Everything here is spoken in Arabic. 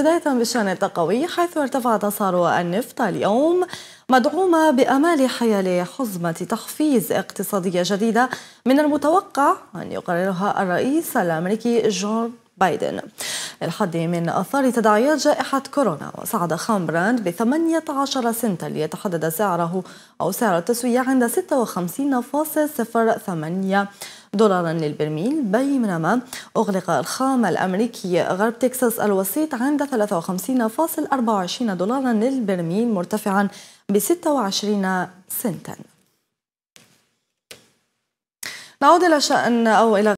بداية بالشان التقوي حيث ارتفع أسعار النفط اليوم مدعومة بأمال حيال حزمة تحفيز اقتصادية جديدة من المتوقع أن يقررها الرئيس الأمريكي جون بايدن للحد من أثار تداعيات جائحة كورونا وصعد خام براند ب 18 سنتا ليتحدد سعره أو سعر التسوية عند 56.08 دولارا للبرميل بينما أغلق الخام الأمريكي غرب تكساس الوسيط عند 53.24 دولارا للبرميل مرتفعا ب 26 سنتا نعود إلى شأن أو إلى